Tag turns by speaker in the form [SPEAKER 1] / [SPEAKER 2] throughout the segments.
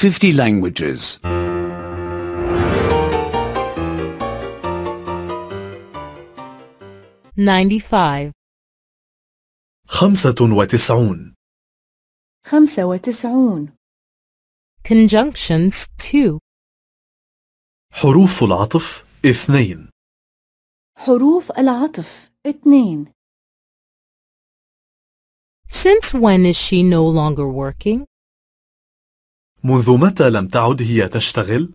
[SPEAKER 1] 50 languages.
[SPEAKER 2] 95
[SPEAKER 3] 95
[SPEAKER 2] 95 Conjunctions 2
[SPEAKER 3] حروف العطف اثنين
[SPEAKER 2] حروف العطف اثنين. Since when is she no longer working?
[SPEAKER 4] منذ متى لم تعد هي تشتغل؟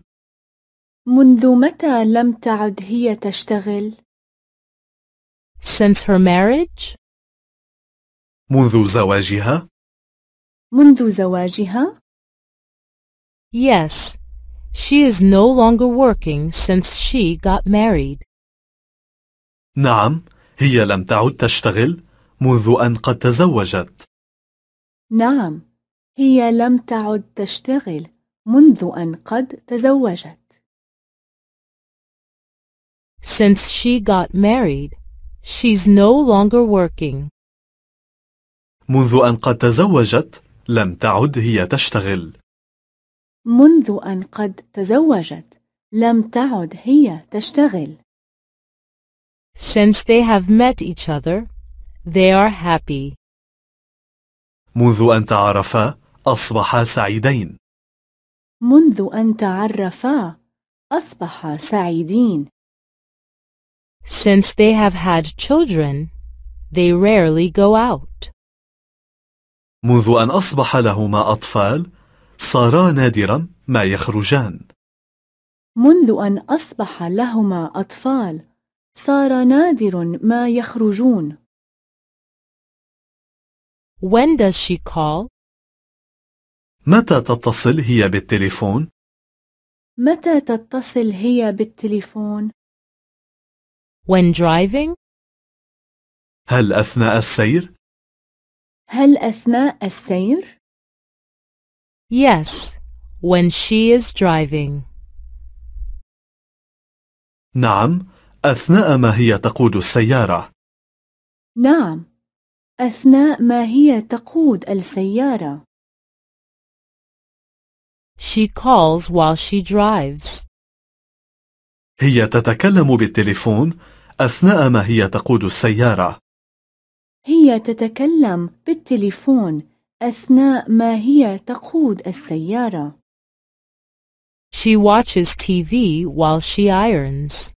[SPEAKER 2] منذ متى لم تعد هي تشتغل؟ Since her marriage?
[SPEAKER 3] منذ زواجها؟
[SPEAKER 2] منذ زواجها؟ Yes, she is no longer working since she got married.
[SPEAKER 4] نعم، هي لم تعد تشتغل منذ أن
[SPEAKER 3] قد تزوجت.
[SPEAKER 1] نعم، هي لم تعد تشتغل منذ أن قد تزوجت.
[SPEAKER 2] Since she got married, she's no longer working.
[SPEAKER 4] منذ أن قد تزوجت لم تعد هي تشتغل.
[SPEAKER 1] منذ أن قد تزوجت لم تعد هي تشتغل. Since they have met each other, they are
[SPEAKER 2] happy.
[SPEAKER 4] منذ أن تعرفا أصبحا سعيدين
[SPEAKER 1] منذ أن تعرفا أصبحا سعيدين
[SPEAKER 2] Since they have had children, they rarely go
[SPEAKER 4] out. منذ أن أصبح لهما أطفال صارا نادرا ما يخرجان
[SPEAKER 1] منذ أن أصبح لهما أطفال صار نادر ما يخرجون
[SPEAKER 2] When does she call?
[SPEAKER 3] متى تتصل هي بالتليفون؟
[SPEAKER 2] متى تتصل هي بالتليفون؟ When driving?
[SPEAKER 3] هل أثناء السير؟
[SPEAKER 2] هل أثناء السير؟ Yes, when she is driving.
[SPEAKER 3] نعم، أثناء ما هي تقود السيارة.
[SPEAKER 1] نعم، أثناء ما هي تقود السيارة.
[SPEAKER 3] She
[SPEAKER 2] calls while she drives.
[SPEAKER 3] هي تتكلم
[SPEAKER 4] بالتليفون أثناء ما هي تقود السيارة.
[SPEAKER 1] هي تتكلم بالتليفون أثناء ما هي تقود السيارة.
[SPEAKER 2] She watches TV while she irons.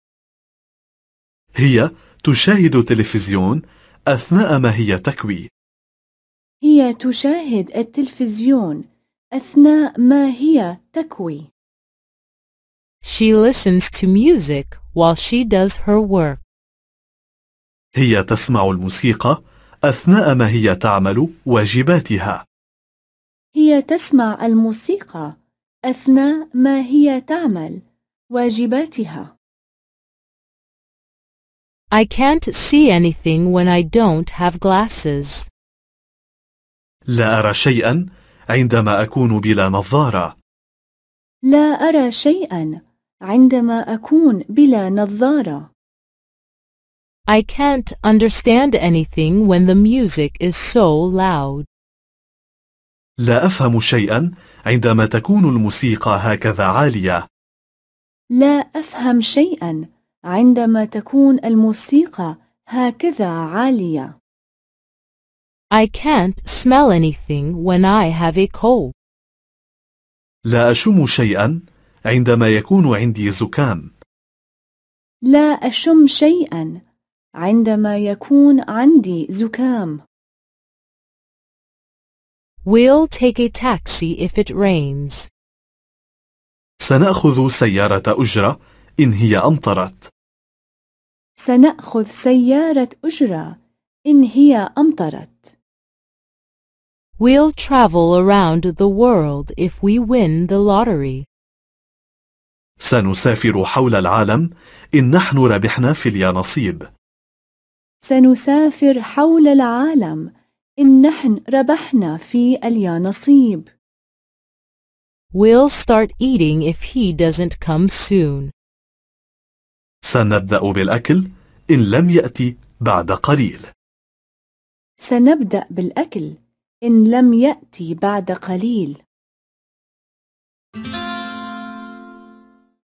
[SPEAKER 4] هي تشاهد التلفزيون أثناء ما هي تكوي.
[SPEAKER 1] هي تشاهد التلفزيون أثناء ما هي تكوي.
[SPEAKER 2] She listens to music while she
[SPEAKER 1] does her work.
[SPEAKER 4] هي تسمع الموسيقى أثناء ما هي تعمل واجباتها.
[SPEAKER 1] هي تسمع الموسيقى أثناء ما هي تعمل واجباتها.
[SPEAKER 2] I can't see anything when I don't have glasses.
[SPEAKER 4] لا أرى شيئا عندما أكون بلا نظارة
[SPEAKER 1] لا أرى شيئا عندما أكون بلا نظارة
[SPEAKER 2] I can't understand anything when the music is so loud.
[SPEAKER 4] لا أفهم شيئا عندما تكون الموسيقى هكذا عالية.
[SPEAKER 1] لا أفهم شيئا عندما تكون الموسيقى هكذا عالية.
[SPEAKER 2] I can't smell anything when I have a cold.
[SPEAKER 4] لا أشم شيئا عندما يكون عندي زكام.
[SPEAKER 1] لا أشم شيئا عندما يكون عندي زكام. We'll take a taxi if it rains.
[SPEAKER 3] سنأخذ سيارة أجرة إن هي أمطرت.
[SPEAKER 1] سنأخذ سيارة أجرة إن هي أمطرت.
[SPEAKER 2] We'll travel around the world if we win
[SPEAKER 1] the lottery.
[SPEAKER 4] سنسافر حول العالم إن نحن ربحنا في اليانصيب.
[SPEAKER 1] سنسافر حول العالم إن نحن ربحنا في اليانصيب.
[SPEAKER 2] We'll start eating if he doesn't come soon.
[SPEAKER 4] سنبدأ بالأكل إن لم يأتي بعد قليل.
[SPEAKER 1] سنبدأ بالأكل إن لم يأتي بعد قليل